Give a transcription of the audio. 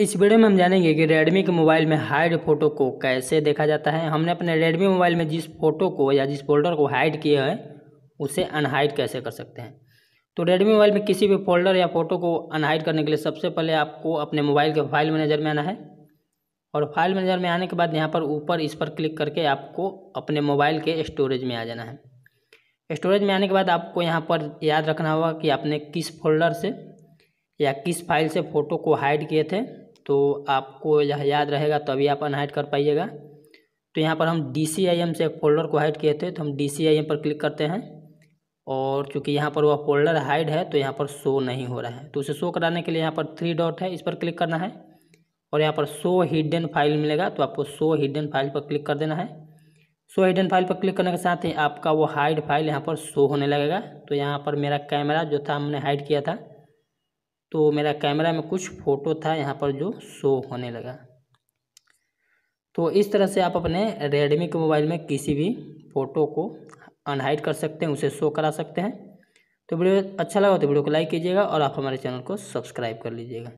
इस वीडियो में हम जानेंगे कि रेडमी के मोबाइल में हाइड फोटो को कैसे देखा जाता है हमने अपने रेडमी मोबाइल में जिस फोटो को या जिस फोल्डर को हाइड किया है उसे अनहाइड कैसे कर सकते हैं तो रेडमी मोबाइल में किसी भी फोल्डर या फोटो को अनहाइड करने के लिए सबसे पहले आपको अपने मोबाइल के फाइल मैनेजर में आना है और फाइल मैनेजर में आने के बाद यहाँ पर ऊपर इस पर क्लिक करके आपको अपने मोबाइल के स्टोरेज में आ जाना है स्टोरेज में आने के बाद आपको यहाँ पर याद रखना होगा कि आपने किस फोल्डर से या किस फाइल से फ़ोटो को हाइड किए थे तो आपको यह याद रहेगा तभी आप अनहाइड कर पाइएगा तो यहाँ पर हम डी सी आई एम से एक फोल्डर को हाइड किए थे तो हम डी सी आई एम पर क्लिक करते हैं और चूँकि यहाँ पर वह फोल्डर हाइड है तो यहाँ पर शो नहीं हो रहा है तो उसे शो कराने के लिए यहाँ पर थ्री डॉट है इस पर क्लिक करना है और यहाँ पर शो हिडन फाइल मिलेगा तो आपको शो हिडन फाइल पर क्लिक कर देना है शो हिडन फाइल पर क्लिक करने के साथ ही आपका वो हाइड फाइल यहाँ पर शो होने लगेगा तो यहाँ पर मेरा कैमरा जो था हमने हाइड किया था तो मेरा कैमरा में कुछ फ़ोटो था यहाँ पर जो शो होने लगा तो इस तरह से आप अपने रेडमी के मोबाइल में किसी भी फ़ोटो को अनहाइट कर सकते हैं उसे शो करा सकते हैं तो वीडियो अच्छा लगा तो वीडियो को लाइक कीजिएगा और आप हमारे चैनल को सब्सक्राइब कर लीजिएगा